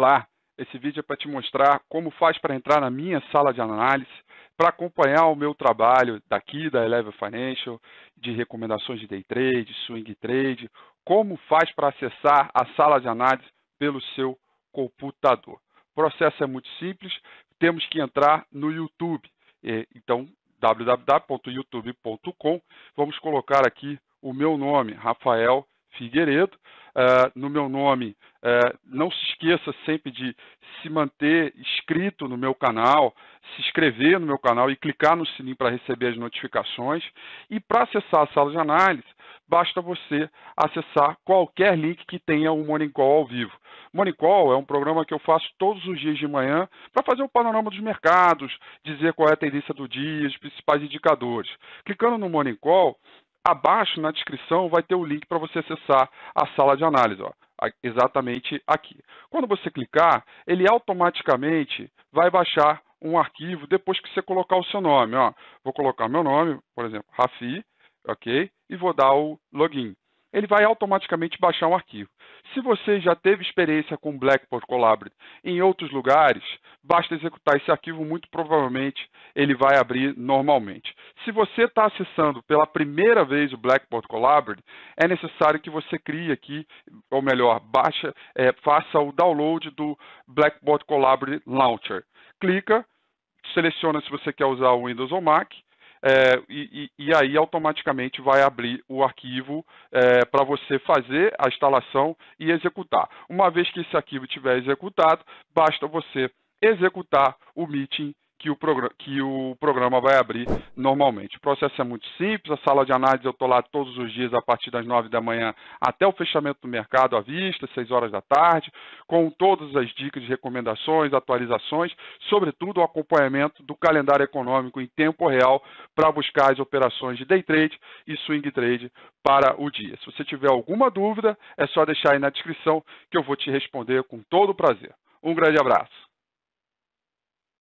Olá, esse vídeo é para te mostrar como faz para entrar na minha sala de análise, para acompanhar o meu trabalho daqui da Eleva Financial, de recomendações de day trade, swing trade, como faz para acessar a sala de análise pelo seu computador. O processo é muito simples, temos que entrar no YouTube. É, então, www.youtube.com, vamos colocar aqui o meu nome, Rafael Figueiredo, ah, no meu nome. Uh, não se esqueça sempre de se manter inscrito no meu canal, se inscrever no meu canal e clicar no sininho para receber as notificações. E para acessar a sala de análise, basta você acessar qualquer link que tenha o Morning Call ao vivo. Morning Call é um programa que eu faço todos os dias de manhã para fazer o panorama dos mercados, dizer qual é a tendência do dia, os principais indicadores. Clicando no Morning Call, Abaixo na descrição vai ter o link para você acessar a sala de análise, ó, exatamente aqui. Quando você clicar, ele automaticamente vai baixar um arquivo depois que você colocar o seu nome. Ó. Vou colocar meu nome, por exemplo, Rafi, ok? E vou dar o login ele vai automaticamente baixar um arquivo. Se você já teve experiência com Blackboard Collaborate em outros lugares, basta executar esse arquivo, muito provavelmente ele vai abrir normalmente. Se você está acessando pela primeira vez o Blackboard Collaborate, é necessário que você crie aqui, ou melhor, baixa, é, faça o download do Blackboard Collaborate Launcher. Clica, seleciona se você quer usar o Windows ou Mac, é, e, e, aí automaticamente vai abrir o arquivo é, para você fazer a instalação e executar. Uma vez que esse arquivo estiver executado, basta você executar o meeting que o, que o programa vai abrir normalmente. O processo é muito simples, a sala de análise eu estou lá todos os dias a partir das 9 da manhã até o fechamento do mercado à vista, 6 horas da tarde, com todas as dicas, recomendações, atualizações, sobretudo o acompanhamento do calendário econômico em tempo real para buscar as operações de day trade e swing trade para o dia. Se você tiver alguma dúvida, é só deixar aí na descrição que eu vou te responder com todo o prazer. Um grande abraço.